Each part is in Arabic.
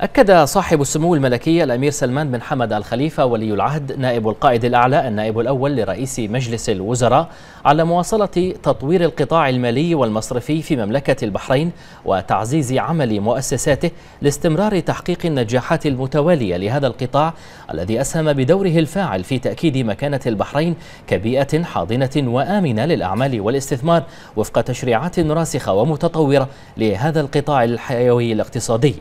أكد صاحب السمو الملكي الأمير سلمان بن حمد الخليفة ولي العهد نائب القائد الأعلى النائب الأول لرئيس مجلس الوزراء على مواصلة تطوير القطاع المالي والمصرفي في مملكة البحرين وتعزيز عمل مؤسساته لاستمرار تحقيق النجاحات المتوالية لهذا القطاع الذي أسهم بدوره الفاعل في تأكيد مكانة البحرين كبيئة حاضنة وآمنة للأعمال والاستثمار وفق تشريعات راسخة ومتطورة لهذا القطاع الحيوي الاقتصادي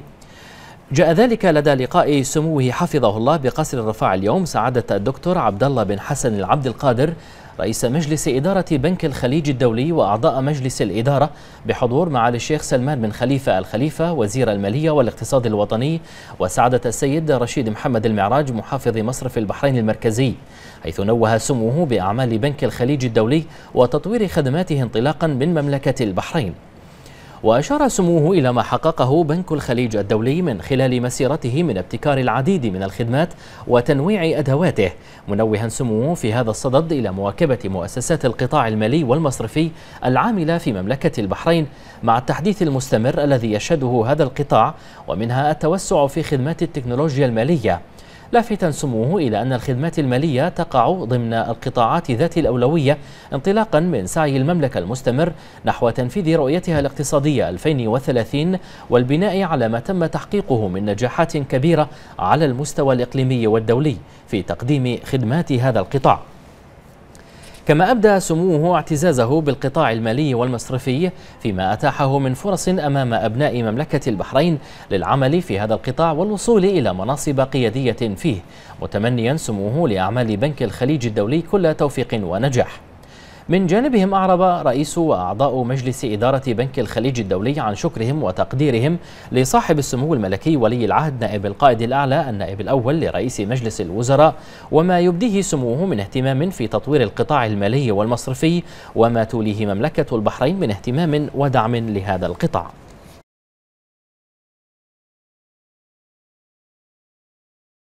جاء ذلك لدى لقاء سموه حفظه الله بقصر الرفاع اليوم سعادة الدكتور عبد الله بن حسن العبد القادر رئيس مجلس إدارة بنك الخليج الدولي وأعضاء مجلس الإدارة بحضور معالي الشيخ سلمان بن خليفة الخليفة وزير المالية والاقتصاد الوطني وسعادة السيد رشيد محمد المعراج محافظ مصرف البحرين المركزي حيث نوه سموه بأعمال بنك الخليج الدولي وتطوير خدماته انطلاقا من مملكة البحرين وأشار سموه إلى ما حققه بنك الخليج الدولي من خلال مسيرته من ابتكار العديد من الخدمات وتنويع أدواته منوها سموه في هذا الصدد إلى مواكبة مؤسسات القطاع المالي والمصرفي العاملة في مملكة البحرين مع التحديث المستمر الذي يشهده هذا القطاع ومنها التوسع في خدمات التكنولوجيا المالية لافتا سموه إلى أن الخدمات المالية تقع ضمن القطاعات ذات الأولوية انطلاقا من سعي المملكة المستمر نحو تنفيذ رؤيتها الاقتصادية 2030 والبناء على ما تم تحقيقه من نجاحات كبيرة على المستوى الإقليمي والدولي في تقديم خدمات هذا القطاع كما أبدى سموه اعتزازه بالقطاع المالي والمصرفي فيما أتاحه من فرص أمام أبناء مملكة البحرين للعمل في هذا القطاع والوصول إلى مناصب قيادية فيه متمنيا سموه لأعمال بنك الخليج الدولي كل توفيق ونجاح من جانبهم أعرب رئيس وأعضاء مجلس إدارة بنك الخليج الدولي عن شكرهم وتقديرهم لصاحب السمو الملكي ولي العهد نائب القائد الأعلى النائب الأول لرئيس مجلس الوزراء وما يبديه سموه من اهتمام في تطوير القطاع المالي والمصرفي وما توليه مملكة البحرين من اهتمام ودعم لهذا القطاع